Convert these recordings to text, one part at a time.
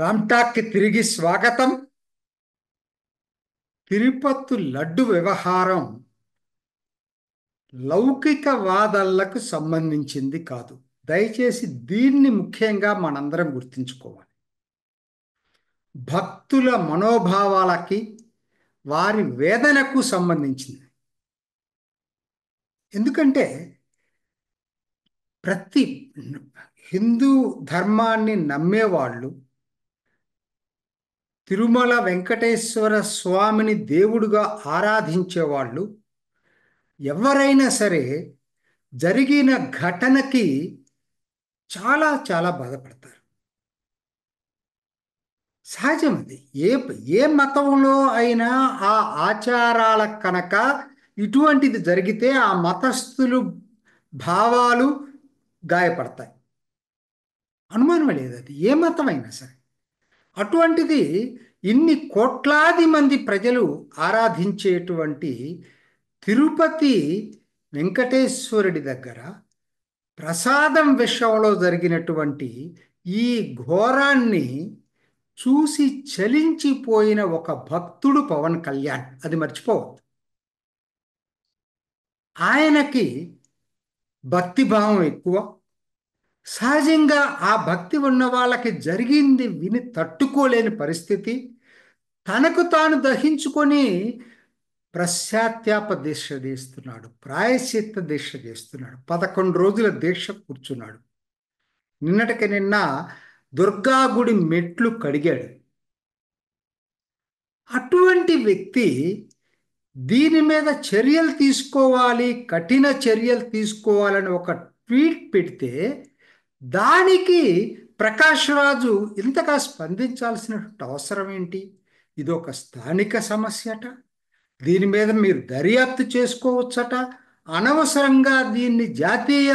రామ్టాక్కి తిరిగి స్వాగతం తిరుపతి లడ్డు వ్యవహారం లౌకికవాదాలకు సంబంధించింది కాదు దయచేసి దీన్ని ముఖ్యంగా మనందరం గుర్తించుకోవాలి భక్తుల మనోభావాలకి వారి వేదనకు సంబంధించింది ఎందుకంటే ప్రతి హిందూ ధర్మాన్ని నమ్మేవాళ్ళు తిరుమల వెంకటేశ్వర స్వామిని దేవుడుగా ఆరాధించేవాళ్ళు ఎవరైనా సరే జరిగిన ఘటనకి చాలా చాలా బాధపడతారు సహజం అది ఏ ఏ మతంలో అయినా ఆ ఆచారాల కనుక ఇటువంటిది జరిగితే ఆ మతస్థులు భావాలు గాయపడతాయి అనుమానం లేదు అది ఏ మతమైనా సరే అటువంటిది ఇన్ని కోట్లాది మంది ప్రజలు ఆరాధించేటువంటి తిరుపతి వెంకటేశ్వరుడి దగ్గర ప్రసాదం విషయంలో జరిగినటువంటి ఈ ఘోరాన్ని చూసి చలించిపోయిన ఒక భక్తుడు పవన్ కళ్యాణ్ అది మర్చిపోవద్దు ఆయనకి భక్తిభావం ఎక్కువ సహజంగా ఆ భక్తి ఉన్న వాళ్ళకి జరిగింది విని తట్టుకోలేని పరిస్థితి తనకు తాను దహించుకొని ప్రశాత్యాప దీక్ష చేస్తున్నాడు ప్రాయశ్చిత్త దీక్ష చేస్తున్నాడు పదకొండు రోజుల దీక్ష కూర్చున్నాడు నిన్నటికి నిన్న దుర్గా గుడి మెట్లు కడిగాడు అటువంటి వ్యక్తి దీని మీద చర్యలు తీసుకోవాలి కఠిన చర్యలు తీసుకోవాలని ఒక ట్వీట్ పెడితే దానికి ప్రకాష్ రాజు ఇంతగా స్పందించాల్సిన అవసరం ఏంటి ఇది ఒక స్థానిక సమస్యట దీని మీద మీరు దర్యాప్తు చేసుకోవచ్చట అనవసరంగా దీన్ని జాతీయ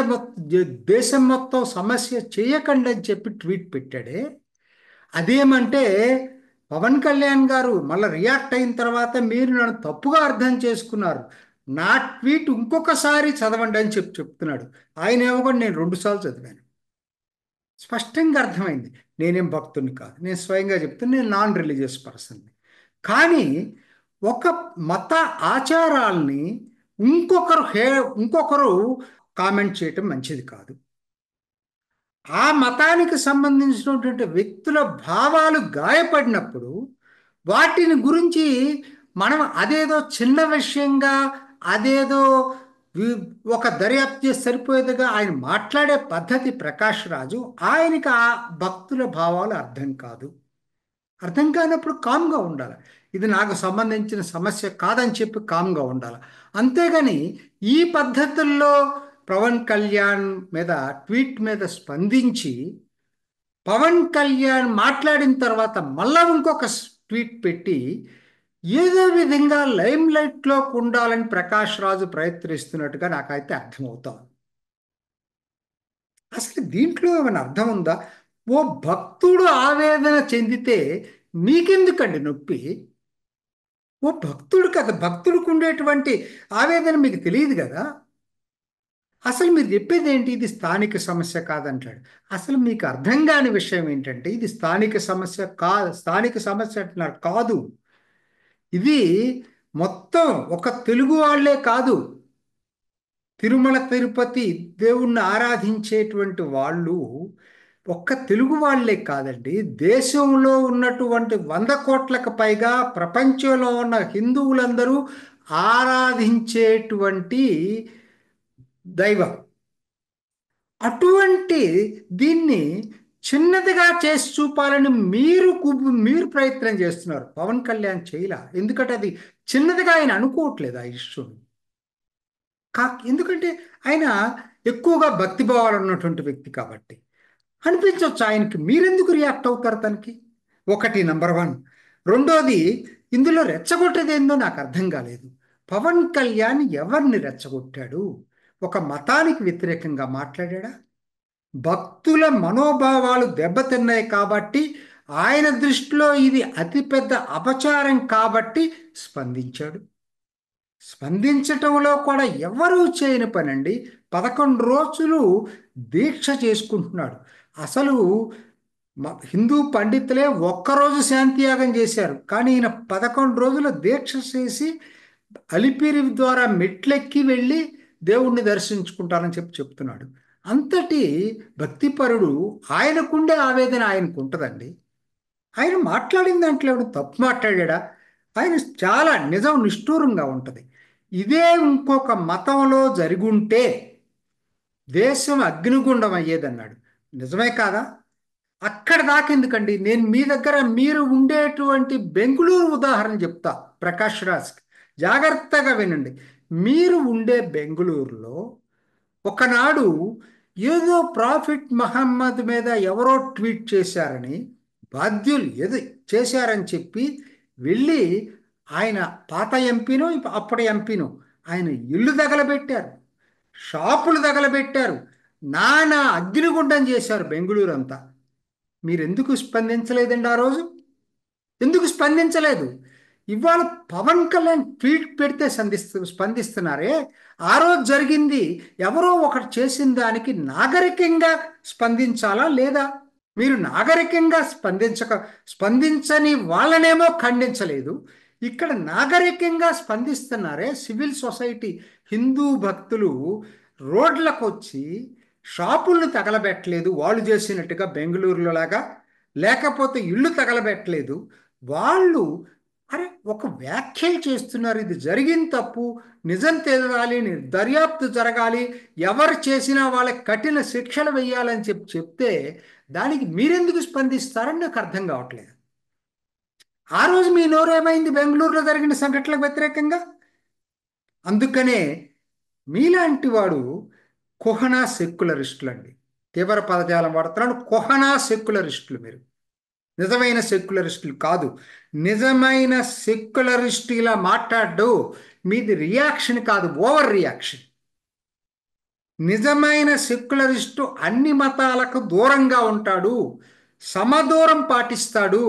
దేశం మొత్తం సమస్య చేయకండి అని చెప్పి ట్వీట్ పెట్టాడే అదేమంటే పవన్ కళ్యాణ్ గారు మళ్ళీ రియాక్ట్ అయిన తర్వాత మీరు నన్ను తప్పుగా అర్థం చేసుకున్నారు నా ట్వీట్ ఇంకొకసారి చదవండి అని చెప్పి చెప్తున్నాడు ఆయన ఏమో నేను రెండుసార్లు చదివాను స్పష్టంగా అర్థమైంది నేనేం భక్తుని కాదు నేను స్వయంగా చెప్తున్నా నేను నాన్ రిలీజియస్ పర్సన్ని కానీ ఒక మత ఆచారాల్ని ఇంకొకరు హే ఇంకొకరు కామెంట్ చేయటం మంచిది కాదు ఆ మతానికి సంబంధించినటువంటి వ్యక్తుల భావాలు గాయపడినప్పుడు వాటిని గురించి మనం అదేదో చిన్న విషయంగా అదేదో ఒక దర్యాప్తు చేసి సరిపోయేదిగా ఆయన మాట్లాడే పద్ధతి ప్రకాష్ రాజు ఆయనకి ఆ భక్తుల భావాలు అర్థం కాదు అర్థం కానప్పుడు కామ్గా ఉండాలి ఇది నాకు సంబంధించిన సమస్య కాదని చెప్పి కామ్గా ఉండాలి అంతేగాని ఈ పద్ధతుల్లో పవన్ కళ్యాణ్ మీద ట్వీట్ మీద స్పందించి పవన్ కళ్యాణ్ మాట్లాడిన తర్వాత మళ్ళా ఇంకొక ట్వీట్ పెట్టి ఏదో విధంగా లైమ్ లైట్లోకి ఉండాలని ప్రకాష్ రాజు ప్రయత్నిస్తున్నట్టుగా నాకైతే అర్థమవుతాం అసలు దీంట్లో ఏమైనా అర్థం ఉందా ఓ భక్తుడు ఆవేదన చెందితే మీకెందుకండి నొప్పి ఓ భక్తుడు కదా భక్తుడికి ఉండేటువంటి ఆవేదన మీకు తెలియదు కదా అసలు మీరు చెప్పేది ఏంటి ఇది స్థానిక సమస్య కాదంటాడు అసలు మీకు అర్థం కాని విషయం ఏంటంటే ఇది స్థానిక సమస్య కాదు స్థానిక సమస్య అంటున్నారు కాదు ఇది మొత్తం ఒక తెలుగు వాళ్లే కాదు తిరుమల తిరుపతి దేవుణ్ణి ఆరాధించేటువంటి వాళ్ళు ఒక్క తెలుగు వాళ్లే కాదండి దేశంలో ఉన్నటువంటి వంద కోట్లకు పైగా ప్రపంచంలో ఉన్న హిందువులందరూ ఆరాధించేటువంటి దైవం అటువంటి దీన్ని చిన్నదిగా చేసి చూపాలని మీరు మీరు ప్రయత్నం చేస్తున్నారు పవన్ కళ్యాణ్ చేయలా ఎందుకంటే అది చిన్నదిగా ఆయన అనుకోవట్లేదు ఆ ఇష్యూని కా ఎందుకంటే ఆయన ఎక్కువగా భక్తిభావాలు ఉన్నటువంటి వ్యక్తి కాబట్టి అనిపించవచ్చు ఆయనకి మీరెందుకు రియాక్ట్ అవుతారు తనకి ఒకటి నంబర్ వన్ రెండోది ఇందులో రెచ్చగొట్టేది ఏందో నాకు అర్థం కాలేదు పవన్ కళ్యాణ్ ఎవరిని రెచ్చగొట్టాడు ఒక మతానికి వ్యతిరేకంగా మాట్లాడా భక్తుల మనోభావాలు దెబ్బతిన్నాయి కాబట్టి ఆయన దృష్టిలో ఇది అతిపెద్ద అపచారం కాబట్టి స్పందించాడు స్పందించటంలో కూడా ఎవరూ చేయని పనండి పదకొండు రోజులు దీక్ష చేసుకుంటున్నాడు అసలు హిందూ పండితులే ఒక్కరోజు శాంతియాగం చేశారు కానీ ఈయన పదకొండు రోజులు దీక్ష చేసి అలిపిరి ద్వారా మెట్లెక్కి వెళ్ళి దేవుణ్ణి దర్శించుకుంటారని చెప్పి చెప్తున్నాడు అంతటి భక్తిపరుడు ఆయనకుండే ఆవేదన ఆయనకు ఉంటుందండి ఆయన మాట్లాడిన దాంట్లో తప్పు మాట్లాడా ఆయన చాలా నిజం నిష్ఠూరంగా ఉంటుంది ఇదే ఇంకొక మతంలో ఉంటే దేశం అగ్నిగుండం అయ్యేదన్నాడు నిజమే కాదా అక్కడ దాకా ఎందుకండి నేను మీ దగ్గర మీరు ఉండేటువంటి బెంగళూరు ఉదాహరణ చెప్తా ప్రకాష్ రాజ్కి జాగ్రత్తగా వినండి మీరు ఉండే బెంగళూరులో ఒకనాడు ఏదో ప్రాఫిట్ మహమ్మద్ మీద ఎవరో ట్వీట్ చేశారని బాధ్యులు ఏది చేశారని చెప్పి వెళ్ళి ఆయన పాత ఎంపీను అప్పటి ఎంపీను ఆయన ఇల్లు తగలబెట్టారు షాపులు తగలబెట్టారు నానా అగ్నిగుండం చేశారు బెంగళూరు అంతా మీరెందుకు స్పందించలేదండి ఆ రోజు ఎందుకు స్పందించలేదు ఇవాళ పవన్ కళ్యాణ్ ట్వీట్ పెడితే సంధిస్తు స్పందిస్తున్నారే ఆ రోజు జరిగింది ఎవరో ఒకటి చేసిన దానికి నాగరికంగా స్పందించాలా లేదా మీరు నాగరికంగా స్పందించక స్పందించని వాళ్ళనేమో ఖండించలేదు ఇక్కడ నాగరికంగా స్పందిస్తున్నారే సివిల్ సొసైటీ హిందూ భక్తులు రోడ్లకు వచ్చి షాపులను తగలబెట్టలేదు వాళ్ళు చేసినట్టుగా బెంగళూరులో లాగా లేకపోతే ఇళ్ళు తగలబెట్టలేదు వాళ్ళు అరే ఒక వ్యాఖ్యలు చేస్తున్నారు ఇది జరిగిన తప్పు నిజం తెలియాలి దర్యాప్తు జరగాలి ఎవరు చేసినా వాళ్ళకి కఠిన శిక్షలు వేయాలని చెప్పి చెప్తే దానికి మీరెందుకు స్పందిస్తారని నాకు అర్థం కావట్లేదు ఆ రోజు మీ నోరేమైంది బెంగళూరులో జరిగిన సంఘటనలకు వ్యతిరేకంగా అందుకనే మీలాంటి వాడు కుహనా సెక్యులరిస్టులు అండి తీవ్ర పదజాలం వాడుతున్నాడు కుహనా సెక్యులరిస్టులు మీరు నిజమైన సెక్యులరిస్టులు కాదు నిజమైన సెక్యులరిస్టులా ఇలా మాట్లాడు మీది రియాక్షన్ కాదు ఓవర్ రియాక్షన్ నిజమైన సెక్యులరిస్టు అన్ని మతాలకు దూరంగా ఉంటాడు సమదూరం పాటిస్తాడు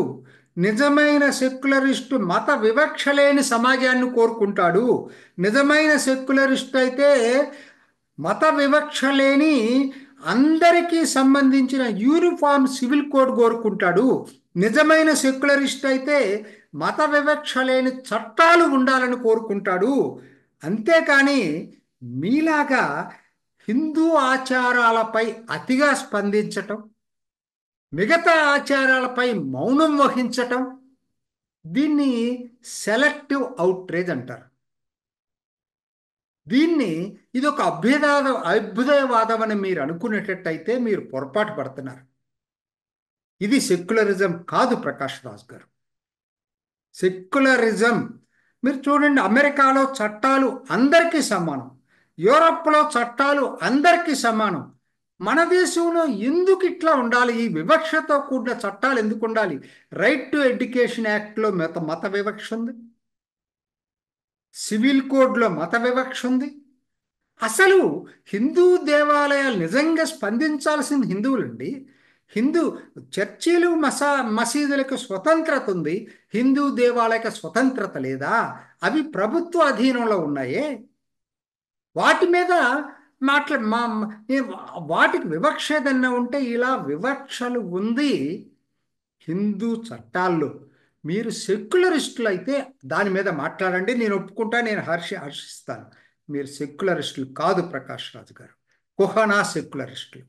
నిజమైన సెక్యులరిస్టు మత వివక్ష లేని సమాజాన్ని కోరుకుంటాడు నిజమైన సెక్యులరిస్ట్ అయితే మత వివక్ష లేని అందరికీ సంబంధించిన యూనిఫామ్ సివిల్ కోడ్ కోరుకుంటాడు నిజమైన సెక్యులరిస్ట్ అయితే మత వివక్ష లేని చట్టాలు ఉండాలని కోరుకుంటాడు అంతేకాని మీలాగా హిందూ ఆచారాలపై అతిగా స్పందించటం మిగతా ఆచారాలపై మౌనం వహించటం దీన్ని సెలెక్టివ్ అవుట్రేజ్ అంటారు దీన్ని ఇది ఒక అభ్యుదాద అభ్యుదయవాదం అని మీరు అనుకునేటట్టయితే మీరు పొరపాటు పడుతున్నారు ఇది సెక్యులరిజం కాదు ప్రకాష్ రాజ్ గారు సెక్యులరిజం మీరు చూడండి అమెరికాలో చట్టాలు అందరికీ సమానం యూరప్లో చట్టాలు అందరికీ సమానం మన దేశంలో ఎందుకు ఇట్లా ఉండాలి ఈ వివక్షతో కూడిన చట్టాలు ఎందుకు ఉండాలి రైట్ టు ఎడ్యుకేషన్ యాక్ట్లో మత మత వివక్ష ఉంది సివిల్ కోడ్లో మత వివక్ష ఉంది అసలు హిందూ దేవాలయాలు నిజంగా స్పందించాల్సింది హిందువులండి హిందూ చర్చీలు మసా మసీదులకు స్వతంత్రత ఉంది హిందూ దేవాలయకు స్వతంత్రత లేదా అవి ప్రభుత్వ అధీనంలో ఉన్నాయే వాటి మీద మాట్లా మా వాటికి వివక్ష ఏదన్నా ఉంటే ఇలా వివక్షలు ఉంది హిందూ చట్టాల్లో మీరు సెక్యులరిస్టులు అయితే దాని మీద మాట్లాడండి నేను ఒప్పుకుంటా నేను హర్షి హర్షిస్తాను మీరు సెక్యులరిస్టులు కాదు ప్రకాష్ రాజు గారు కుహనా సెక్యులరిస్టులు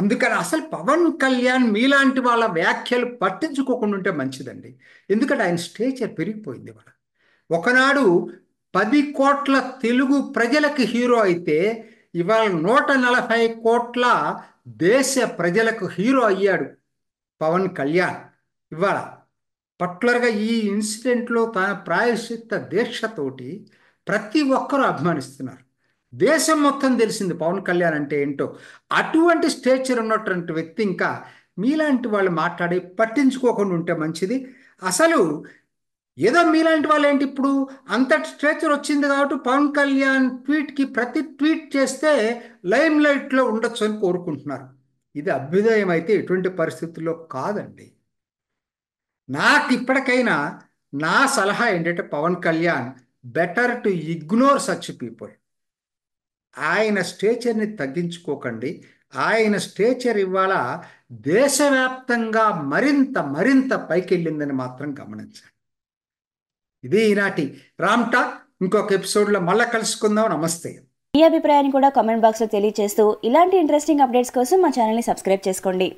అందుకని అసలు పవన్ కళ్యాణ్ మీలాంటి వాళ్ళ వ్యాఖ్యలు పట్టించుకోకుండా ఉంటే మంచిదండి ఎందుకంటే ఆయన స్టేచర్ పెరిగిపోయింది వాళ్ళ ఒకనాడు పది కోట్ల తెలుగు ప్రజలకు హీరో అయితే ఇవాళ నూట నలభై కోట్ల దేశ ప్రజలకు హీరో అయ్యాడు పవన్ కళ్యాణ్ ఇవాళ పర్టికులర్గా ఈ ఇన్సిడెంట్లో తన ప్రాయశ్చిత్త దీక్షతోటి ప్రతి ఒక్కరూ అభిమానిస్తున్నారు దేశం మొత్తం తెలిసింది పవన్ కళ్యాణ్ అంటే ఏంటో అటువంటి స్టేచర్ ఉన్నటువంటి వ్యక్తి ఇంకా మీలాంటి వాళ్ళు మాట్లాడి పట్టించుకోకుండా ఉంటే మంచిది అసలు ఏదో మీలాంటి వాళ్ళు ఏంటి ఇప్పుడు అంత స్ట్రేచర్ వచ్చింది కాబట్టి పవన్ కళ్యాణ్ ట్వీట్కి ప్రతి ట్వీట్ చేస్తే లైమ్ లైట్లో ఉండొచ్చు అని కోరుకుంటున్నారు ఇది అభ్యుదయం అయితే ఎటువంటి పరిస్థితుల్లో కాదండి నాకు ఇప్పటికైనా నా సలహా ఏంటంటే Pawan Kalyan better to ignore such people ఆయన స్టేచర్ని తగ్గించుకోకండి ఆయన స్టేచర్ ఇవాళ దేశవ్యాప్తంగా మరింత మరింత పైకెళ్ళిందని మాత్రం గమనించండి ఇది ఈనాటి రామ్టా ఇంకొక ఎపిసోడ్లో మళ్ళీ కలుసుకుందాం నమస్తే మీ అభిప్రాయాన్ని కూడా కామెంట్ బాక్స్లో తెలియజేస్తూ ఇలాంటి ఇంట్రెస్టింగ్ అప్డేట్స్ కోసం మా ఛానల్ని సబ్స్క్రైబ్ చేసుకోండి